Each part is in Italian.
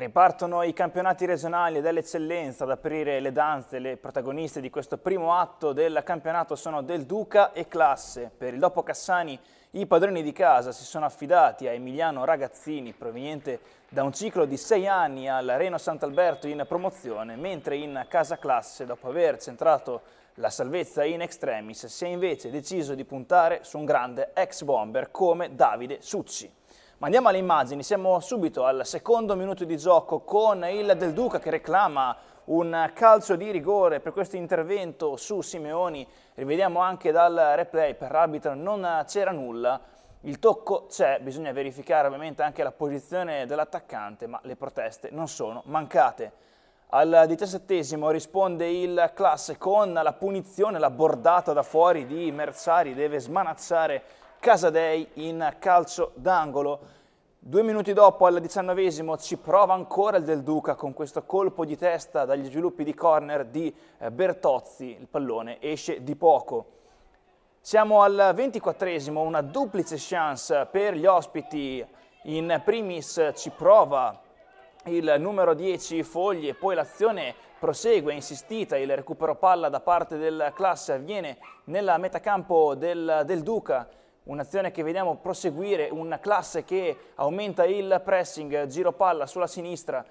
Ripartono i campionati regionali dell'eccellenza ad aprire le danze. Le protagoniste di questo primo atto del campionato sono Del Duca e Classe. Per il Dopo Cassani i padroni di casa si sono affidati a Emiliano Ragazzini, proveniente da un ciclo di sei anni al Reno Sant'Alberto in promozione, mentre in Casa Classe, dopo aver centrato la salvezza in extremis, si è invece deciso di puntare su un grande ex bomber come Davide Succi. Ma andiamo alle immagini, siamo subito al secondo minuto di gioco con il Del Duca che reclama un calcio di rigore per questo intervento su Simeoni. Rivediamo anche dal replay, per l'arbitro non c'era nulla. Il tocco c'è, bisogna verificare ovviamente anche la posizione dell'attaccante, ma le proteste non sono mancate. Al 17 risponde il classe con la punizione, la bordata da fuori di Merzari, deve smanacciare Casadei in calcio d'angolo. Due minuti dopo, al diciannovesimo, ci prova ancora il Del Duca con questo colpo di testa dagli sviluppi di corner di eh, Bertozzi. Il pallone esce di poco. Siamo al ventiquattresimo, una duplice chance per gli ospiti. In primis ci prova il numero 10 Fogli e poi l'azione prosegue, insistita, il recupero palla da parte del classe avviene nella metacampo del, del Duca un'azione che vediamo proseguire, una classe che aumenta il pressing, giro palla sulla sinistra,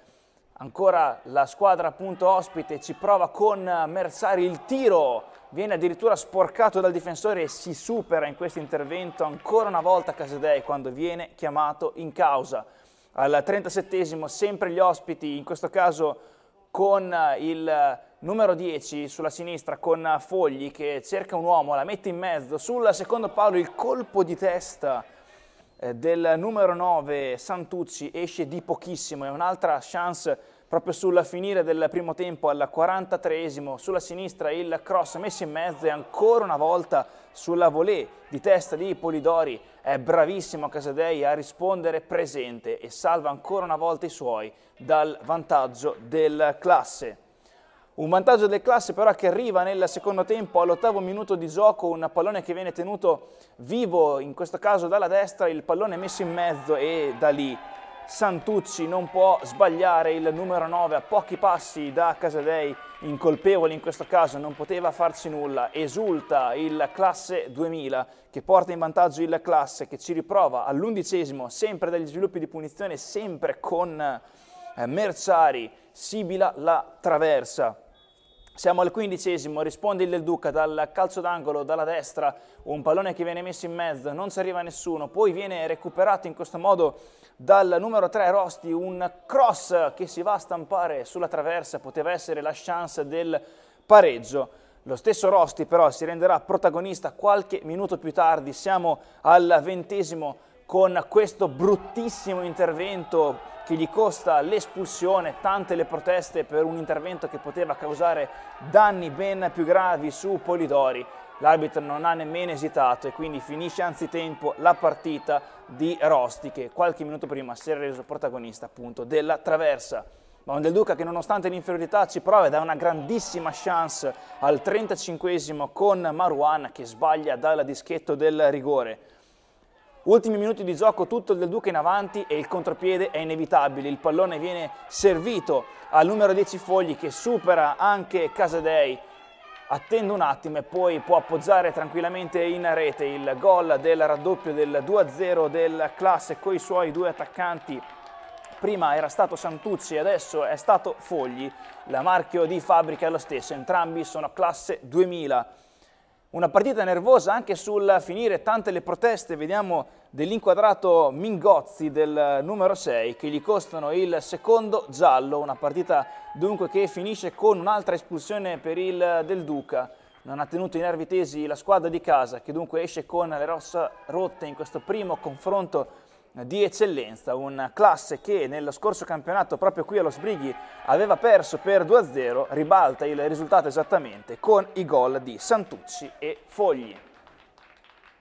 ancora la squadra appunto ospite ci prova con Mersari, il tiro viene addirittura sporcato dal difensore e si supera in questo intervento ancora una volta Casadei quando viene chiamato in causa. Al 37 esimo sempre gli ospiti, in questo caso con il numero 10 sulla sinistra con Fogli che cerca un uomo, la mette in mezzo, sul secondo palo il colpo di testa eh, del numero 9 Santucci esce di pochissimo, è un'altra chance proprio sul finire del primo tempo al 43esimo, sulla sinistra il cross messo in mezzo e ancora una volta sulla volée di testa di Polidori, è bravissimo Casadei a rispondere presente e salva ancora una volta i suoi dal vantaggio del classe. Un vantaggio del classe però che arriva nel secondo tempo all'ottavo minuto di gioco, un pallone che viene tenuto vivo, in questo caso dalla destra, il pallone messo in mezzo e da lì Santucci non può sbagliare il numero 9 a pochi passi da Casadei, incolpevole in questo caso, non poteva farci nulla, esulta il classe 2000 che porta in vantaggio il classe che ci riprova all'undicesimo, sempre dagli sviluppi di punizione, sempre con eh, Merciari, Sibila la traversa. Siamo al quindicesimo, risponde il Del Duca dal calcio d'angolo, dalla destra, un pallone che viene messo in mezzo, non ci arriva nessuno, poi viene recuperato in questo modo dal numero 3 Rosti, un cross che si va a stampare sulla traversa, poteva essere la chance del pareggio. Lo stesso Rosti però si renderà protagonista qualche minuto più tardi, siamo al ventesimo con questo bruttissimo intervento che gli costa l'espulsione, tante le proteste per un intervento che poteva causare danni ben più gravi su Polidori. L'arbitro non ha nemmeno esitato e quindi finisce anzitempo la partita di Rosti che qualche minuto prima si era reso protagonista appunto della traversa. Ma un Del Duca che nonostante l'inferiorità ci prova ed ha una grandissima chance al 35 esimo con Maruan che sbaglia dal dischetto del rigore. Ultimi minuti di gioco, tutto del Duca in avanti e il contropiede è inevitabile. Il pallone viene servito al numero 10 Fogli che supera anche Casadei. Attendo un attimo e poi può appoggiare tranquillamente in rete il gol del raddoppio del 2-0 del classe con i suoi due attaccanti prima era stato Santucci e adesso è stato Fogli. La marchio di fabbrica è lo stesso, entrambi sono classe 2000. Una partita nervosa anche sul finire tante le proteste, vediamo dell'inquadrato Mingozzi del numero 6 che gli costano il secondo giallo, una partita dunque che finisce con un'altra espulsione per il Del Duca. Non ha tenuto i nervi tesi la squadra di casa che dunque esce con le rossa rotte in questo primo confronto di eccellenza, una classe che nello scorso campionato proprio qui allo Sbrighi aveva perso per 2-0, ribalta il risultato esattamente con i gol di Santucci e Fogli.